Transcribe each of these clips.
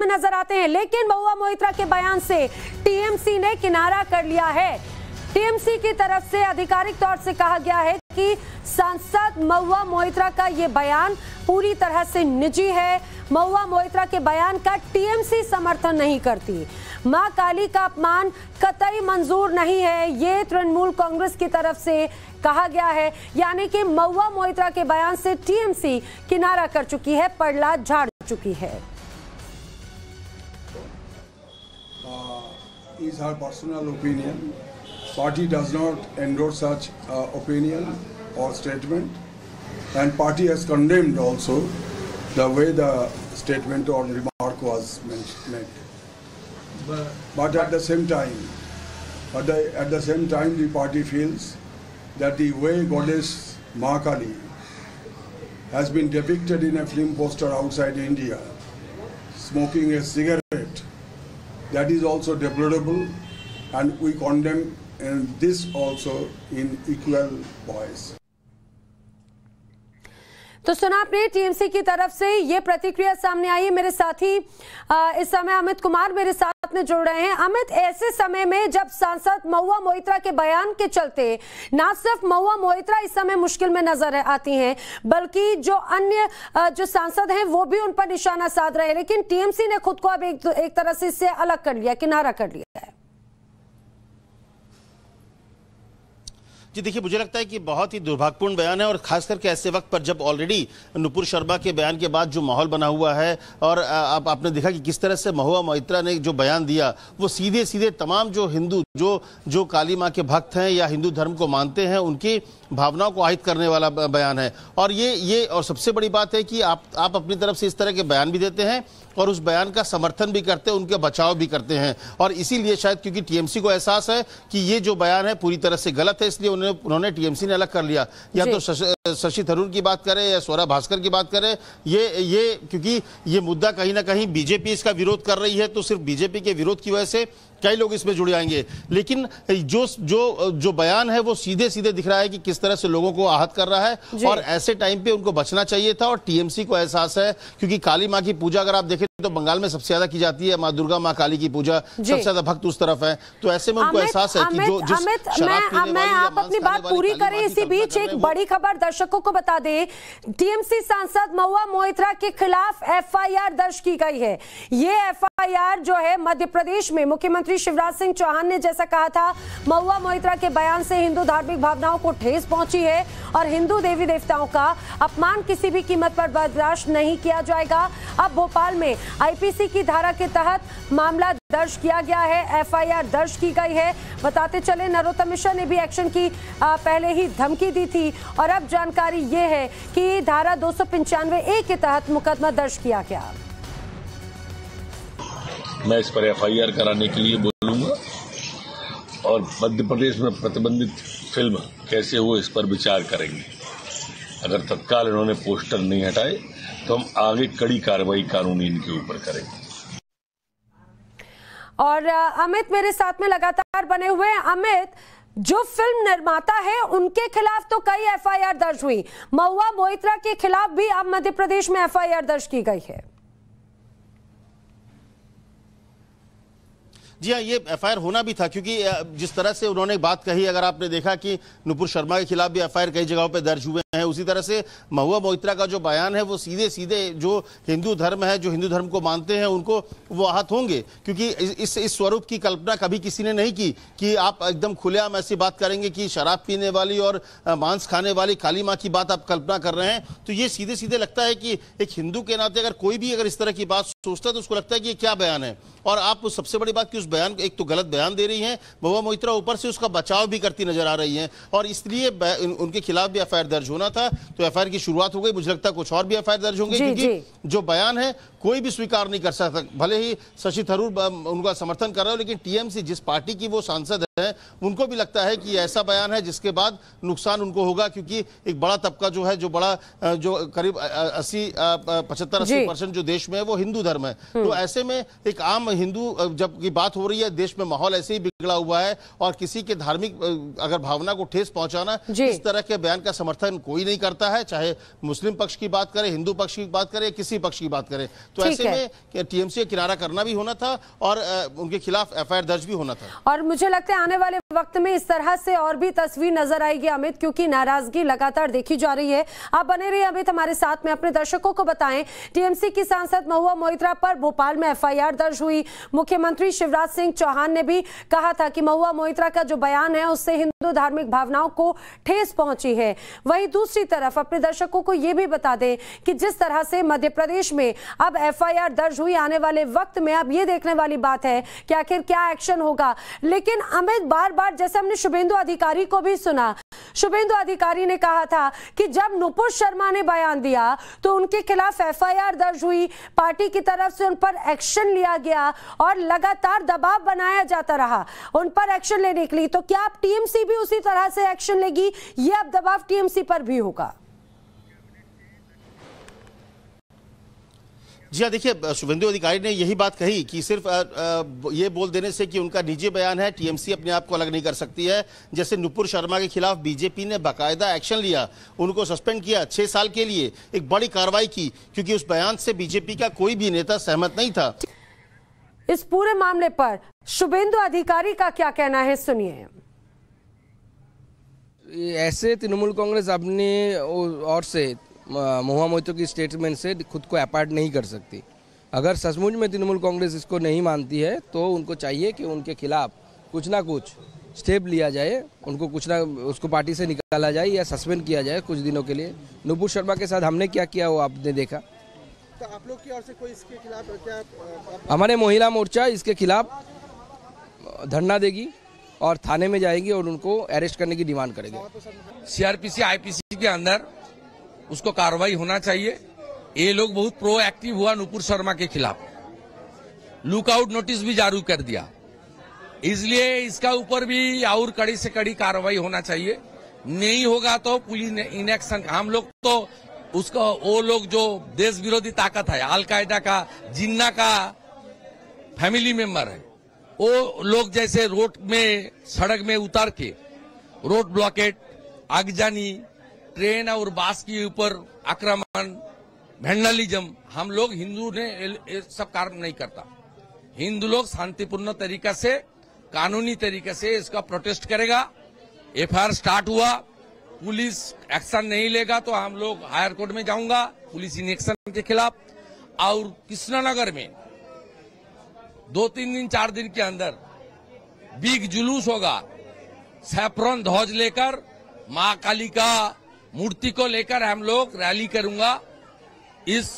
में नजर आते हैं लेकिन महुआ मोहित्रा के बयान से टीएमसी ने किनारा कर लिया है टीएमसी की तरफ से आधिकारिक तौर से कहा गया है कि सांसद महुआ मोहित्रा का ये बयान पूरी तरह से निजी है महुआ मोहित्रा के बयान का टीएमसी समर्थन नहीं करती मां काली का अपमान कतई मंजूर नहीं है ये तृणमूल कांग्रेस की तरफ से कहा गया है यानी कि महुआ मोहित्रा के बयान से टीएमसी किनारा कर चुकी है पड़ला झाड़ चुकी है is her personal opinion. Party does not endorse such uh, opinion or statement. And party has condemned also the way the statement or remark was made. But, but at the same time, at the, at the same time the party feels that the way goddess Mahakali has been depicted in a film poster outside India, smoking a cigarette That is also deplorable and we condemn and this also in equal voice. तो सुना आपने TMC की तरफ से ये प्रतिक्रिया सामने आई है मेरे साथी इस समय अमित कुमार मेरे साथ में जुड़ रहे हैं अमित ऐसे समय में जब सांसद महुआ मोहित्रा के बयान के चलते ना सिर्फ महुआ मोहित्रा इस समय मुश्किल में नजर आती हैं बल्कि जो अन्य जो सांसद हैं वो भी उन पर निशाना साध रहे हैं लेकिन टीएमसी ने खुद को अब एक, एक तरह से इससे अलग कर लिया किनारा कर लिया जी देखिए मुझे लगता है कि बहुत ही दुर्भाग्यपूर्ण बयान है और खास करके ऐसे वक्त पर जब ऑलरेडी नुपुर शर्मा के बयान के बाद जो माहौल बना हुआ है और आप आपने देखा कि किस तरह से महुआ मोहित्रा ने जो बयान दिया वो सीधे सीधे तमाम जो हिंदू जो जो काली माँ के भक्त हैं या हिंदू धर्म को मानते हैं उनकी भावनाओं को आहित करने वाला बयान है और ये ये और सबसे बड़ी बात है कि आप आप अपनी तरफ से इस तरह के बयान भी देते हैं और उस बयान का समर्थन भी करते हैं उनके बचाव भी करते हैं और इसीलिए शायद क्योंकि टीएमसी को एहसास है कि ये जो बयान है पूरी तरह से गलत है इसलिए उन्होंने उन्होंने टीएमसी ने अलग कर लिया या तो शशि थरूर की बात करें या सौरा भास्कर की बात करें ये ये क्योंकि ये मुद्दा कहीं ना कहीं बीजेपी इसका विरोध कर रही है तो सिर्फ बीजेपी के विरोध की वजह से कई लोग इसमें जुड़ जाएंगे लेकिन जो जो जो बयान है वो सीधे सीधे दिख रहा है कि किस तरह से लोगों को आहत कर रहा है और ऐसे टाइम पे उनको बचना चाहिए था और टीएमसी को एहसास है क्योंकि काली माँ की पूजा अगर आप देखें तो, तो बंगाल में सबसे ज्यादा की जाती है माँ दुर्गा माँ काली की पूजा सबसे ज्यादा भक्त उस तरफ है तो ऐसे में उनको एहसास है कि जो जिस अमित, मैं, मैं आप अपनी बात पूरी करें इसी बीच एक बड़ी खबर दर्शकों को बता दें टीएमसी सांसद महुआ मोहित्रा के खिलाफ एफआईआर दर्ज की गई है ये एफआईआर जो है मध्य प्रदेश में मुख्यमंत्री शिवराज सिंह चौहान ने जैसा कहा था महुआ मोहित्रा के बयान से हिंदू धार्मिक भावनाओं को ठेस पहुंची है और हिंदू देवी देवताओं का अपमान किसी भी कीमत पर बर्दाश्त नहीं किया जाएगा अब भोपाल में आईपीसी की धारा के तहत मामला दर्ज किया गया है एफआईआर दर्ज की गई है बताते चले नरोत्तम मिश्रा ने भी एक्शन की पहले ही धमकी दी थी और अब जानकारी ये है कि धारा दो ए के तहत मुकदमा दर्ज किया गया मैं इस पर एफआईआर कराने के लिए बोलूंगा और मध्य प्रदेश में प्रतिबंधित फिल्म कैसे हो इस पर विचार करेंगे अगर तत्काल इन्होंने पोस्टर नहीं हटाए तो हम आगे कड़ी कार्रवाई कानूनी इनके ऊपर करेंगे और अमित मेरे साथ में लगातार बने हुए अमित जो फिल्म निर्माता है उनके खिलाफ तो कई एफआईआर दर्ज हुई महुआ मोहित्रा के खिलाफ भी अब मध्य प्रदेश में एफआईआर दर्ज की गई है जी हाँ ये एफआईआर होना भी था क्योंकि जिस तरह से उन्होंने बात कही अगर आपने देखा कि नुपुर शर्मा के खिलाफ भी एफआईआर कई जगहों पर दर्ज हुए हैं उसी तरह से महुआ मोहित्रा का जो बयान है वो सीधे सीधे जो हिंदू धर्म है जो हिंदू धर्म को मानते हैं उनको वो आहत होंगे क्योंकि इस इस स्वरूप की कल्पना कभी किसी ने नहीं की कि आप एकदम खुलेआम ऐसी बात करेंगे कि शराब पीने वाली और मांस खाने वाली काली माँ की बात आप कल्पना कर रहे हैं तो ये सीधे सीधे लगता है कि एक हिंदू के नाते अगर कोई भी अगर इस तरह की बात सोचता है तो उसको लगता है कि ये क्या बयान है और आप सबसे बड़ी बात कि उस बयान एक तो गलत बयान दे रही हैं महुआ मोहित्रा ऊपर से उसका बचाव भी करती नजर आ रही हैं और इसलिए उनके खिलाफ भी एफ दर्ज होना था तो एफ की शुरुआत हो गई मुझे लगता है कुछ और भी एफ दर्ज होंगे क्योंकि जो बयान है कोई भी स्वीकार नहीं कर सकता भले ही शशि थरूर उनका समर्थन कर रहा हो लेकिन टीएमसी जिस पार्टी की वो सांसद है उनको भी लगता है कि ऐसा बयान है जिसके बाद नुकसान उनको होगा क्योंकि एक बड़ा तबका जो है जो बड़ा जो करीब अस्सी पचहत्तर अस्सी परसेंट जो देश में है वो हिंदू धर्म है हम्म। तो ऐसे में एक आम हिंदू जब की बात हो रही है देश में माहौल ऐसे ही बिगड़ा हुआ है और किसी के धार्मिक अगर भावना को ठेस पहुंचाना इस तरह के बयान का समर्थन कोई नहीं करता है चाहे मुस्लिम पक्ष की बात करें हिंदू पक्ष की बात करें किसी पक्ष की बात करें तो ऐसे में टीएमसी किनारा करना भी होना था और उनके खिलाफ एफ दर्ज भी होना था और मुझे लगता है आने वाले वक्त में इस तरह से और भी तस्वीर नजर आएगी अमित क्योंकि नाराजगी लगातार देखी जा रही है आप बने रहिए अमित हमारे साथ में अपने दर्शकों को बताएं टीएमसी की सांसद महुआ मोहित्रा पर भोपाल में एफआईआर दर्ज हुई मुख्यमंत्री शिवराज सिंह चौहान ने भी कहा था कि महुआ मोहित्रा का जो बयान है उससे हिंदू धार्मिक भावनाओं को ठेस पहुंची है वही दूसरी तरफ अपने दर्शकों को यह भी बता दें कि जिस तरह से मध्य प्रदेश में अब एफ दर्ज हुई आने वाले वक्त में अब ये देखने वाली बात है कि आखिर क्या एक्शन होगा लेकिन अमित बार बार बार जैसे हमने शुभेंदु अधिकारी को भी सुना शुभेंदु अधिकारी ने कहा था कि जब नुपुर शर्मा ने बयान दिया तो उनके खिलाफ एफआईआर दर्ज हुई पार्टी की तरफ से उन पर एक्शन लिया गया और लगातार दबाव बनाया जाता रहा उन पर एक्शन लेने के लिए तो क्या आप टीएमसी भी उसी तरह से एक्शन लेगी ये अब दबाव टीएमसी पर भी होगा जी हाँ देखिए शुभेंदु अधिकारी ने यही बात कही कि सिर्फ ये बोल देने से कि उनका निजी बयान है टीएमसी अपने आप को अलग नहीं कर सकती है जैसे नुपुर शर्मा के खिलाफ बीजेपी ने बाकायदा एक्शन लिया उनको सस्पेंड किया छह साल के लिए एक बड़ी कार्रवाई की क्योंकि उस बयान से बीजेपी का कोई भी नेता सहमत नहीं था इस पूरे मामले पर शुभेंदु अधिकारी का क्या कहना है सुनिए ऐसे तृणमूल कांग्रेस अपने और से मोहा मोहितो की स्टेटमेंट से खुद को अपार्ट नहीं कर सकती अगर सचमुच में तृणमूल कांग्रेस इसको नहीं मानती है तो उनको चाहिए कि उनके खिलाफ कुछ ना कुछ स्टेप लिया जाए उनको कुछ ना उसको पार्टी से निकाला जाए या सस्पेंड किया जाए कुछ दिनों के लिए नुपुर शर्मा के साथ हमने क्या किया वो आपने देखा तो आप लोग की ओर से कोई इसके खिलाफ हमारे महिला मोर्चा इसके खिलाफ धरना देगी और थाने में जाएगी और उनको अरेस्ट करने की डिमांड करेगी सीआरपीसी आईपीसी के अंदर उसको कार्रवाई होना चाहिए ये लोग बहुत प्रोएक्टिव हुआ नुपुर शर्मा के खिलाफ लुकआउट नोटिस भी जारी कर दिया इसलिए इसका ऊपर भी और कड़ी से कड़ी कार्रवाई होना चाहिए नहीं होगा तो पुलिस इनएक्शन हम लोग तो उसका वो लोग जो देश विरोधी ताकत है अलकायदा का जिन्ना का फैमिली मेंबर है वो लोग जैसे रोड में सड़क में उतार के रोड ब्लॉकेट आगजानी ट्रेन और बास के ऊपर आक्रमण भेन्नलिज्म हम लोग हिंदू ने सब कार्य नहीं करता हिंदू लोग शांतिपूर्ण तरीका से कानूनी तरीके से इसका प्रोटेस्ट करेगा एफआईआर स्टार्ट हुआ पुलिस एक्शन नहीं लेगा तो हम लोग हायर कोर्ट में जाऊंगा पुलिस इन एक्शन के खिलाफ और कृष्णानगर में दो तीन दिन चार दिन के अंदर बिग जुलूस होगा सैफ्रॉन ध्वज लेकर महाकाली काली का मूर्ति को लेकर हम लोग रैली करूंगा इस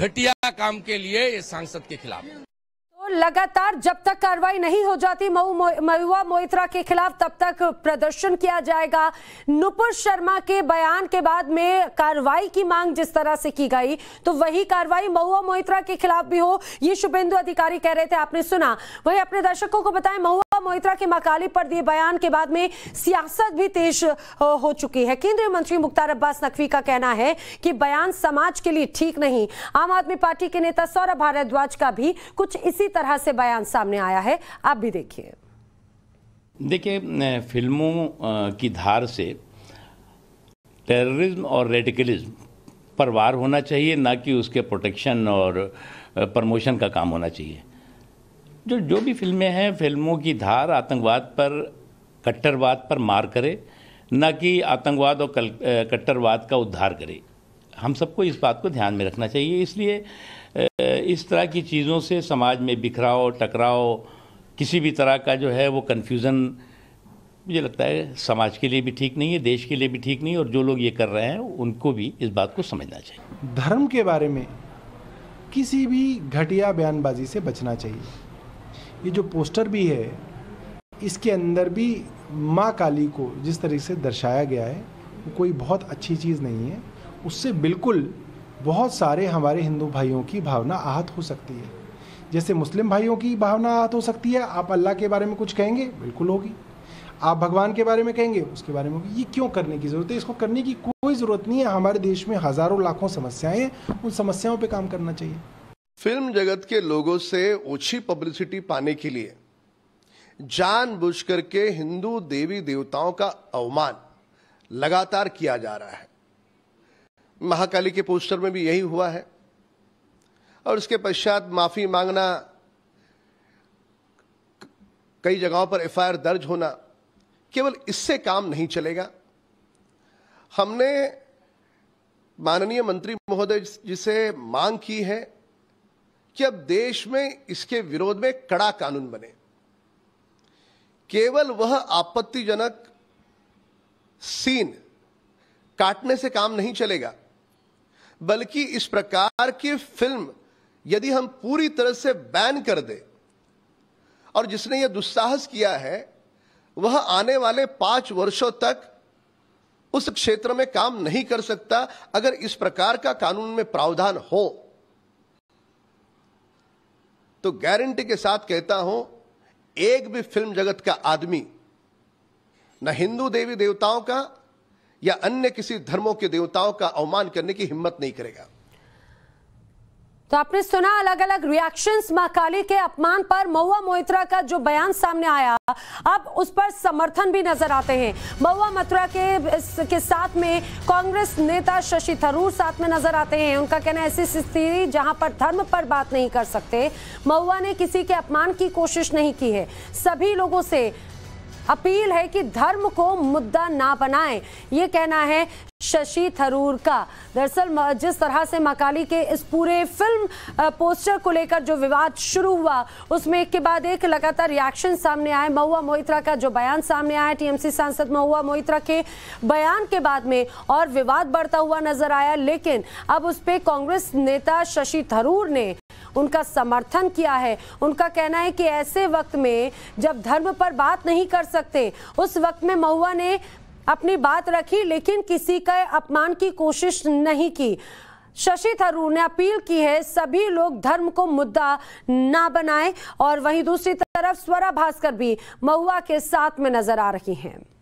घटिया काम के लिए इस सांसद के खिलाफ तो लगातार जब तक कार्रवाई नहीं हो जाती महुआ मोइत्रा के खिलाफ तब तक प्रदर्शन किया जाएगा नुपुर शर्मा के बयान के बाद में कार्रवाई की मांग जिस तरह से की गई तो वही कार्रवाई महुआ मोइत्रा के खिलाफ भी हो ये शुभेंदु अधिकारी कह रहे थे आपने सुना वही अपने दर्शकों को बताएं महुआ मोहित्रा के मकाली पर दिए बयान के बाद में सियासत भी तेज हो चुकी है केंद्रीय मंत्री मुख्तार अब्बास नकवी का कहना है कि बयान समाज के लिए ठीक नहीं आम आदमी पार्टी के नेता सौरभ भारद्वाज का भी कुछ इसी तरह से बयान सामने आया है आप भी देखिए देखिए फिल्मों की धार से टेररिज्म और रेडिकलिज्म पर वार होना चाहिए ना कि उसके प्रोटेक्शन और प्रमोशन का काम होना चाहिए जो जो भी फिल्में हैं फिल्मों की धार आतंकवाद पर कट्टरवाद पर मार करे न कि आतंकवाद और कट्टरवाद का उद्धार करे हम सबको इस बात को ध्यान में रखना चाहिए इसलिए इस तरह की चीज़ों से समाज में बिखराव टकराव किसी भी तरह का जो है वो कन्फ्यूज़न मुझे लगता है समाज के लिए भी ठीक नहीं है देश के लिए भी ठीक नहीं है और जो लोग ये कर रहे हैं उनको भी इस बात को समझना चाहिए धर्म के बारे में किसी भी घटिया बयानबाजी से बचना चाहिए ये जो पोस्टर भी है इसके अंदर भी माँ काली को जिस तरीके से दर्शाया गया है वो कोई बहुत अच्छी चीज़ नहीं है उससे बिल्कुल बहुत सारे हमारे हिंदू भाइयों की भावना आहत हो सकती है जैसे मुस्लिम भाइयों की भावना आहत हो सकती है आप अल्लाह के बारे में कुछ कहेंगे बिल्कुल होगी आप भगवान के बारे में कहेंगे उसके बारे में ये क्यों करने की ज़रूरत है इसको करने की कोई ज़रूरत नहीं है हमारे देश में हज़ारों लाखों समस्याएं हैं उन समस्याओं पर काम करना चाहिए फिल्म जगत के लोगों से ओछी पब्लिसिटी पाने के लिए बुझ करके हिंदू देवी देवताओं का अवमान लगातार किया जा रहा है महाकाली के पोस्टर में भी यही हुआ है और इसके पश्चात माफी मांगना कई जगहों पर एफआईआर दर्ज होना केवल इससे काम नहीं चलेगा हमने माननीय मंत्री महोदय जी से मांग की है कि अब देश में इसके विरोध में कड़ा कानून बने केवल वह आपत्तिजनक सीन काटने से काम नहीं चलेगा बल्कि इस प्रकार की फिल्म यदि हम पूरी तरह से बैन कर दे और जिसने यह दुस्साहस किया है वह आने वाले पांच वर्षों तक उस क्षेत्र में काम नहीं कर सकता अगर इस प्रकार का कानून में प्रावधान हो तो गारंटी के साथ कहता हूं एक भी फिल्म जगत का आदमी न हिंदू देवी देवताओं का या अन्य किसी धर्मों के देवताओं का अवमान करने की हिम्मत नहीं करेगा तो आपने सुना अलग अलग रिएक्शंस महाकाली के अपमान पर महुआ मोहित्रा का जो बयान सामने आया अब उस पर समर्थन भी नजर आते हैं महुआ मथुरा के के साथ में कांग्रेस नेता शशि थरूर साथ में नजर आते हैं उनका कहना ऐसी स्थिति जहां पर धर्म पर बात नहीं कर सकते महुआ ने किसी के अपमान की कोशिश नहीं की है सभी लोगों से अपील है कि धर्म को मुद्दा ना बनाएं ये कहना है शशि थरूर का दरअसल जिस तरह से मकाली के इस पूरे फिल्म पोस्टर को लेकर जो विवाद शुरू हुआ उसमें एक के बाद एक लगातार रिएक्शन सामने आए महुआ मोहित्रा का जो बयान सामने आया टीएमसी सांसद महुआ मोहित्रा के बयान के बाद में और विवाद बढ़ता हुआ नजर आया लेकिन अब उस पर कांग्रेस नेता शशि थरूर ने उनका समर्थन किया है उनका कहना है कि ऐसे वक्त में जब धर्म पर बात नहीं कर सकते उस वक्त में महुआ ने अपनी बात रखी लेकिन किसी का अपमान की कोशिश नहीं की शशि थरूर ने अपील की है सभी लोग धर्म को मुद्दा ना बनाएं और वहीं दूसरी तरफ स्वरा भास्कर भी महुआ के साथ में नजर आ रही हैं